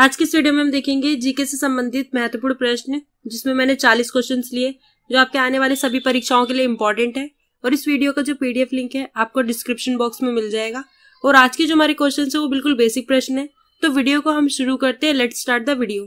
आज के इस वीडियो में हम देखेंगे जीके से संबंधित महत्वपूर्ण प्रश्न जिसमें मैंने 40 क्वेश्चंस लिए जो आपके आने वाले सभी परीक्षाओं के लिए इम्पोर्टेंट है और इस वीडियो का जो पीडीएफ लिंक है आपको डिस्क्रिप्शन बॉक्स में मिल जाएगा और आज के जो हमारे क्वेश्चन है वो बिल्कुल बेसिक प्रश्न है तो वीडियो को हम शुरू करते हैं लेट स्टार्ट द वीडियो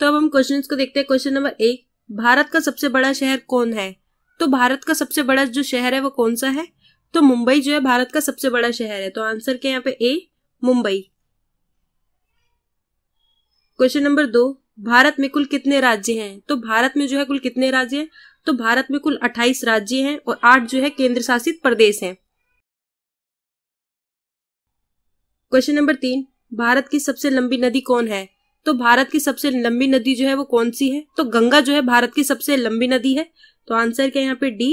तो अब हम क्वेश्चन को देखते हैं क्वेश्चन नंबर एक भारत का सबसे बड़ा शहर कौन है तो भारत का सबसे बड़ा जो शहर है वो कौन सा है तो मुंबई जो है भारत का सबसे बड़ा शहर है तो आंसर क्या यहाँ पे ए मुंबई क्वेश्चन नंबर दो भारत में कुल कितने राज्य हैं तो भारत में जो है कुल कितने राज्य हैं तो भारत में कुल 28 राज्य हैं और आठ जो है केंद्र शासित प्रदेश हैं क्वेश्चन नंबर तीन भारत की सबसे लंबी नदी कौन है तो भारत की सबसे लंबी नदी जो है वो कौन सी है तो गंगा जो है भारत की सबसे लंबी नदी है तो आंसर क्या यहाँ पे डी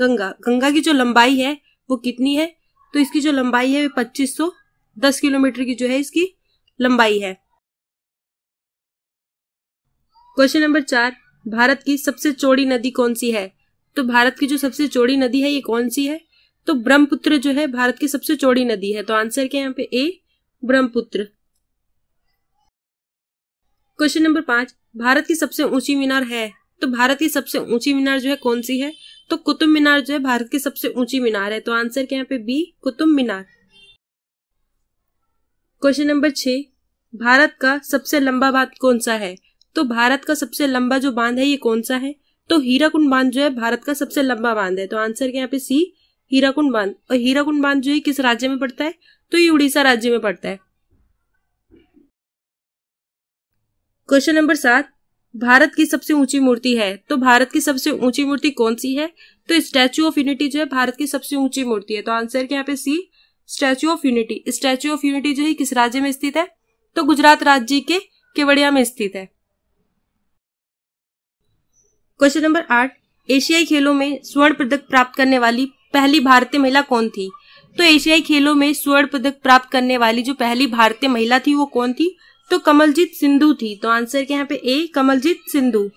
गंगा गंगा की जो लंबाई है वो कितनी है तो इसकी जो लंबाई है वे 2510 किलोमीटर की जो है इसकी लंबाई है क्वेश्चन नंबर चार भारत की सबसे चौड़ी नदी कौन सी है तो भारत की जो सबसे चौड़ी नदी है ये कौन सी है तो ब्रह्मपुत्र जो है भारत की सबसे चौड़ी नदी है तो आंसर क्या यहाँ पे ए ब्रह्मपुत्र क्वेश्चन नंबर पांच भारत की सबसे ऊंची मीनार है तो भारत की सबसे ऊंची मीनार जो है कौन सी है तो कुतुब मीनार जो है भारत की सबसे ऊंची मीनार है तो आंसर क्या यहाँ पे B Qutub Minar question number छ भारत का सबसे लंबा बांध कौन सा है तो भारत का सबसे लंबा जो बांध है ये कौन सा है तो हीराकुंड बांध जो है भारत का सबसे लंबा बांध है तो आंसर क्या यहाँ पे सी हीराकुंड बांध और हीराकुंड बांध जो है किस राज्य में पड़ता है तो ये उड़ीसा राज्य में पड़ता है क्वेश्चन नंबर सात भारत की सबसे ऊंची मूर्ति है तो भारत की सबसे ऊंची मूर्ति कौन सी है तो स्टैच्यू ऑफ यूनिटी जो है भारत की सबसे ऊंची मूर्ति है तो आंसर क्या पे C Statue of Unity Statue of Unity जो है किस राज्य में स्थित है तो गुजरात राज्य के केवड़िया में स्थित है क्वेश्चन नंबर आठ एशियाई खेलों में स्वर्ण पदक प्राप्त करने वाली पहली भारतीय महिला कौन थी तो एशियाई खेलों में स्वर्ण पदक प्राप्त करने वाली जो पहली भारतीय महिला थी वो कौन थी तो कमलजीत सिंधु थी तो आंसर क्या यहाँ पे A Kamaljeet Sindhu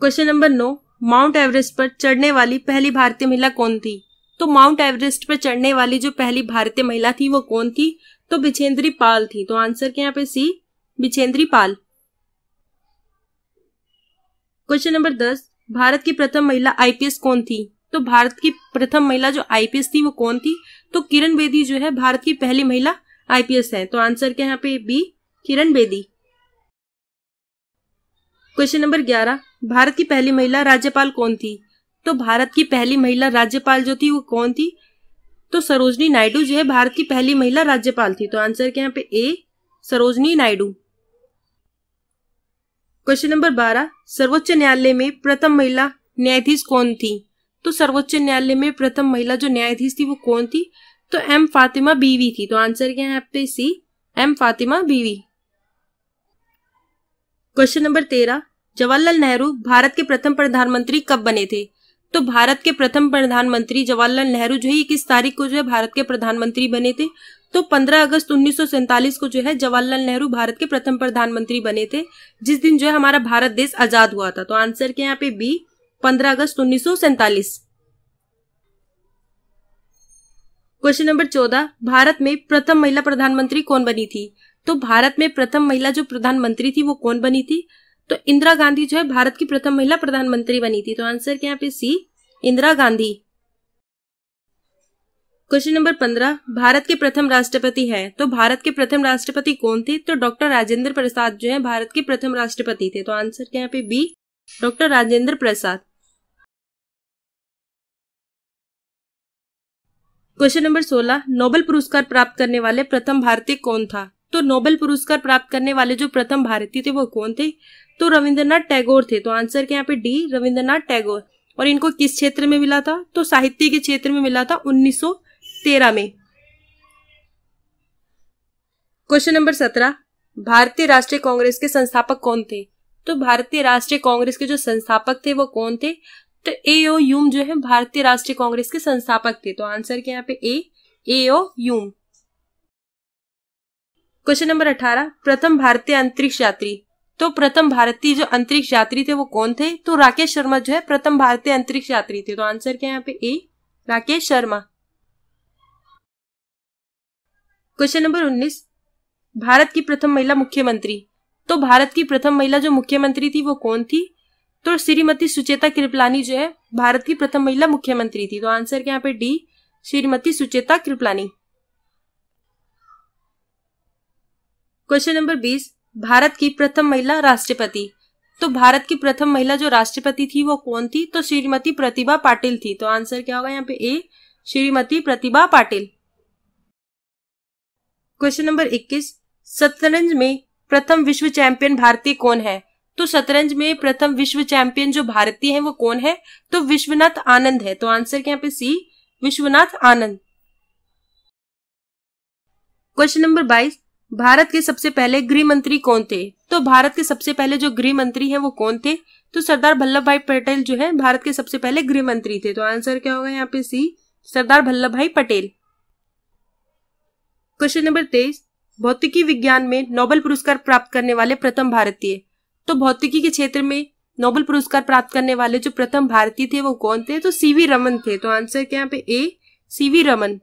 question number नो माउंट एवरेस्ट पर चढ़ने वाली पहली भारतीय महिला कौन थी तो माउंट एवरेस्ट पर चढ़ने वाली जो पहली भारतीय महिला थी वो कौन थी तो बिछेंद्री पाल थी तो आंसर क्या यहाँ पे सी बिछेंद्री पाल क्वेश्चन नंबर दस भारत की प्रथम महिला आईपीएस कौन थी तो भारत की प्रथम महिला जो आईपीएस थी वो कौन थी तो किरण बेदी जो है भारत की पहली महिला आईपीएस हैं तो आंसर क्या यहाँ पे B Kiran Bedi question number ग्यारह भारत की पहली महिला राज्यपाल कौन थी तो भारत की पहली महिला राज्यपाल जो थी वो कौन थी तो सरोजनी नायडू जो है भारत की पहली महिला राज्यपाल थी तो आंसर क्या यहाँ पे A Sarojini Naidu question number बारह सर्वोच्च न्यायालय में प्रथम महिला न्यायाधीश कौन थी तो सर्वोच्च न्यायालय में प्रथम महिला जो न्यायाधीश थी वो कौन थी तो एम फातिमा बीवी थी तो आंसर क्या है पे सी एम फातिमा बीवी क्वेश्चन नंबर तेरह जवाहरलाल नेहरू भारत के प्रथम प्रधानमंत्री कब बने थे तो भारत के प्रथम प्रधानमंत्री जवाहरलाल नेहरू जो है किस तारीख को जो है भारत के प्रधानमंत्री बने थे तो 15 अगस्त उन्नीस को जो है जवाहरलाल नेहरू भारत के प्रथम प्रधानमंत्री बने थे जिस दिन जो है हमारा भारत देश आजाद हुआ था तो आंसर क्या यहाँ पे बी पंद्रह अगस्त उन्नीस क्वेश्चन नंबर चौदह भारत में प्रथम महिला प्रधानमंत्री कौन बनी थी तो भारत में प्रथम महिला जो प्रधानमंत्री थी वो कौन बनी थी तो इंदिरा गांधी जो है भारत की प्रथम महिला प्रधानमंत्री बनी थी तो आंसर क्या पे C Indira Gandhi question number पंद्रह भारत के प्रथम राष्ट्रपति है तो भारत के प्रथम राष्ट्रपति कौन थे तो डॉक्टर राजेंद्र प्रसाद जो है भारत के प्रथम राष्ट्रपति थे तो आंसर क्या यहाँ पे B doctor Rajendra Prasad question number सोलह नोबेल पुरस्कार प्राप्त करने वाले प्रथम भारतीय कौन था तो नोबेल पुरस्कार प्राप्त करने वाले जो प्रथम भारतीय थे वो कौन थे तो रविंद्रनाथ टैगोर थे तो आंसर के यहाँ पे डी रविंद्रनाथ टैगोर और इनको किस क्षेत्र में मिला था तो साहित्य के क्षेत्र में मिला था 1913 में क्वेश्चन नंबर सत्रह भारतीय राष्ट्रीय कांग्रेस के संस्थापक कौन थे तो भारतीय राष्ट्रीय कांग्रेस के जो संस्थापक थे वो कौन थे ए ओ यूम जो है भारतीय राष्ट्रीय कांग्रेस के संस्थापक थे तो आंसर क्या यहाँ पे ए ए ओ यूम क्वेश्चन नंबर अठारह प्रथम भारतीय अंतरिक्ष यात्री तो प्रथम भारतीय जो अंतरिक्ष यात्री थे वो कौन थे तो राकेश शर्मा जो है प्रथम भारतीय अंतरिक्ष यात्री थे तो आंसर क्या यहाँ पे A Rakesh Sharma question number उन्नीस भारत की प्रथम महिला मुख्यमंत्री तो भारत की प्रथम महिला जो मुख्यमंत्री थी वो कौन थी तो श्रीमती सुचेता कृपलानी जो है भारत की प्रथम महिला मुख्यमंत्री थी तो आंसर क्या यहाँ पे D Shrimati Sucheta Kripalani question number बीस भारत की प्रथम महिला राष्ट्रपति तो भारत की प्रथम महिला जो राष्ट्रपति थी वो कौन थी तो श्रीमती प्रतिभा पाटिल थी तो आंसर क्या होगा यहाँ पे A Shrimati Pratibha Patil question number 21 शतरंज में प्रथम विश्व चैंपियन भारतीय कौन है तो शतरंज में प्रथम विश्व चैंपियन जो भारतीय है वो कौन है तो विश्वनाथ आनंद है तो आंसर क्या यहाँ पे C Vishwanath Anand question number बाईस भारत के सबसे पहले गृह मंत्री कौन थे तो भारत के सबसे पहले जो गृह मंत्री है वो कौन थे तो सरदार वल्लभ भाई पटेल जो है भारत के सबसे पहले गृह मंत्री थे तो आंसर क्या होगा यहाँ पे सी सरदार वल्लभ भाई पटेल क्वेश्चन नंबर तेईस भौतिकी विज्ञान में नोबेल पुरस्कार प्राप्त करने वाले प्रथम भारतीय तो भौतिकी के क्षेत्र में नोबेल पुरस्कार प्राप्त करने वाले जो प्रथम भारतीय थे वो कौन थे तो सीवी रमन थे तो आंसर क्या यहाँ पे A C V Raman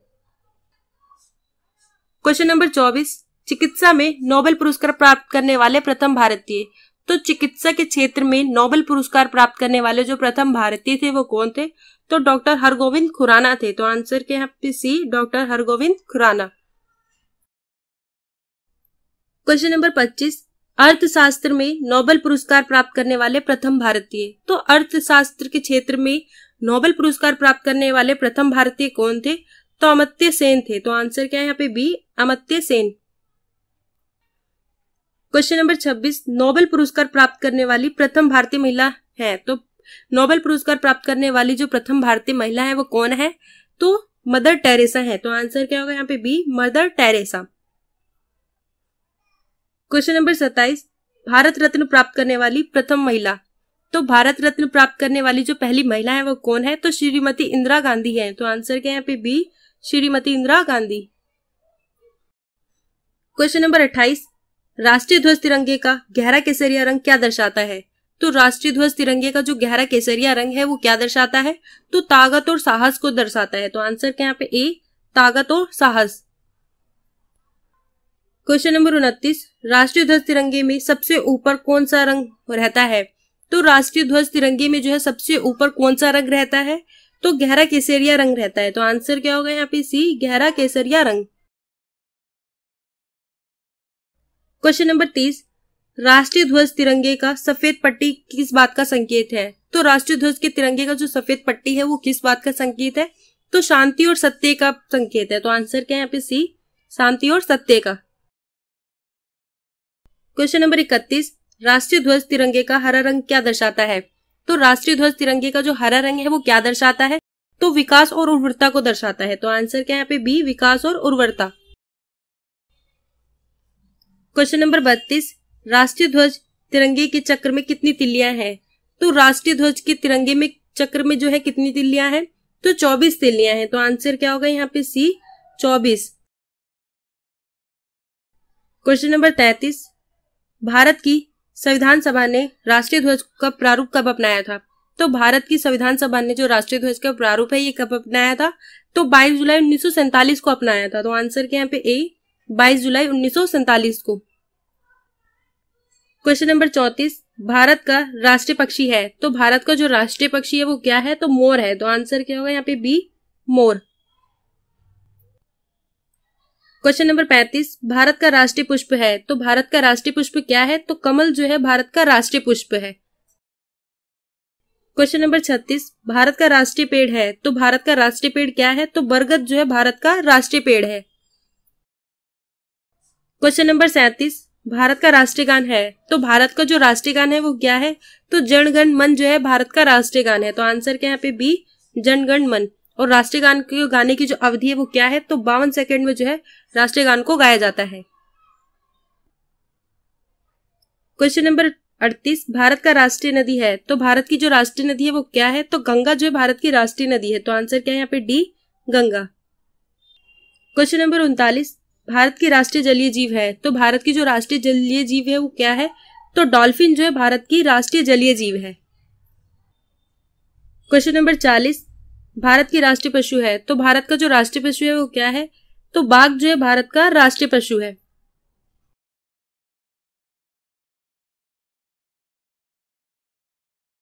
question number चौबीस चिकित्सा में नोबेल पुरस्कार प्राप्त करने वाले प्रथम भारतीय तो चिकित्सा के क्षेत्र में नोबेल पुरस्कार प्राप्त करने वाले जो प्रथम भारतीय थे वो कौन थे तो डॉक्टर हरगोविंद खुराना थे तो आंसर के यहाँ पे C doctor Hargobind Khorana question number पच्चीस अर्थशास्त्र में नोबेल पुरस्कार प्राप्त करने वाले प्रथम भारतीय तो अर्थशास्त्र के क्षेत्र में नोबेल पुरस्कार प्राप्त करने वाले प्रथम भारतीय कौन थे तो अमत्य सेन थे तो आंसर क्या है यहाँ पे B Amartya Sen question number 26 Nobel पुरस्कार प्राप्त करने वाली प्रथम भारतीय महिला है तो नोबेल पुरस्कार प्राप्त करने वाली जो प्रथम भारतीय महिला है वो कौन है तो मदर टेरेसा है तो आंसर क्या होगा यहाँ पे B Mother Teresa question number सत्ताईस भारत रत्न प्राप्त करने वाली प्रथम महिला तो भारत रत्न प्राप्त करने वाली जो पहली महिला है वो कौन है तो श्रीमती इंदिरा गांधी है तो आंसर क्या है यहाँ पे B Shrimati Indira Gandhi question number अट्ठाईस राष्ट्रीय ध्वज तिरंगे का गहरा केसरिया रंग क्या दर्शाता है तो राष्ट्रीय ध्वज तिरंगे का जो गहरा केसरिया रंग है वो क्या दर्शाता है तो ताकत और साहस को दर्शाता है तो आंसर क्या यहाँ पे ए ताकत और साहस क्वेश्चन नंबर उनतीस राष्ट्रीय ध्वज तिरंगे में सबसे ऊपर कौन सा रंग रहता है तो राष्ट्रीय ध्वज तिरंगे में जो है सबसे ऊपर कौन सा रंग रहता है तो गहरा केसरिया रंग रहता है तो आंसर क्या होगा यहाँ पे सी गहरा केसरिया रंग क्वेश्चन नंबर तीस राष्ट्रीय ध्वज तिरंगे का सफेद पट्टी किस बात का संकेत है तो राष्ट्रीय ध्वज के तिरंगे का जो सफेद पट्टी है वो किस बात का संकेत है तो शांति और सत्य का संकेत है तो आंसर क्या है यहाँ पे सी शांति और सत्य का क्वेश्चन नंबर इकतीस राष्ट्रीय ध्वज तिरंगे का हरा रंग क्या दर्शाता है तो राष्ट्रीय ध्वज तिरंगे का जो हरा रंग है वो क्या दर्शाता है तो विकास और उर्वरता को दर्शाता है तो आंसर क्या है यहाँ पे बी विकास और उर्वरता क्वेश्चन नंबर बत्तीस राष्ट्रीय ध्वज तिरंगे के चक्र में कितनी तिल्लियां हैं तो राष्ट्रीय ध्वज के तिरंगे में चक्र में जो है कितनी तिल्लियां हैं तो 24 तिल्लियां हैं तो आंसर क्या होगा यहाँ पे सी 24 क्वेश्चन नंबर तैतीस भारत की संविधान सभा ने राष्ट्रीय ध्वज का प्रारूप कब अपनाया था तो भारत की संविधान सभा ने जो राष्ट्रीय ध्वज का प्रारूप है ये कब अपनाया था तो 22 जुलाई उन्नीस को अपनाया था तो आंसर क्या यहाँ पे ए 22 जुलाई उन्नीस को क्वेश्चन नंबर चौतीस भारत का राष्ट्रीय पक्षी है तो भारत का जो राष्ट्रीय पक्षी है वो क्या है तो मोर है तो आंसर क्या होगा यहाँ पे बी मोर क्वेश्चन नंबर पैंतीस भारत का राष्ट्रीय पुष्प है तो भारत का राष्ट्रीय पुष्प क्या है तो कमल जो है भारत का राष्ट्रीय पुष्प है क्वेश्चन नंबर छत्तीस भारत का राष्ट्रीय पेड़ है तो भारत का राष्ट्रीय पेड़ क्या है तो बरगद जो है भारत का राष्ट्रीय पेड़ है क्वेश्चन नंबर सैंतीस भारत का राष्ट्रीय गान है तो भारत का जो राष्ट्रीय गान है वो क्या है तो जनगण मन जो है भारत का राष्ट्रीय गान है तो आंसर क्या यहाँ पे बी जनगण मन और राष्ट्रीय गान के गाने की जो अवधि है वो क्या है तो बावन सेकेंड में जो है राष्ट्रीय गान को गाया जाता है क्वेश्चन नंबर अड़तीस भारत का राष्ट्रीय नदी है तो भारत की जो राष्ट्रीय नदी है वो क्या है तो गंगा जो है भारत की राष्ट्रीय नदी है तो आंसर क्या है यहाँ पे डी गंगा क्वेश्चन नंबर उनतालीस भारत की राष्ट्रीय जलीय जीव है तो भारत की जो राष्ट्रीय जलीय जीव है वो क्या है तो डॉल्फिन जो है भारत की राष्ट्रीय जलीय जीव है क्वेश्चन नंबर चालीस भारत की राष्ट्रीय पशु है तो भारत का जो राष्ट्रीय पशु है वो क्या है तो बाघ जो है भारत का राष्ट्रीय पशु है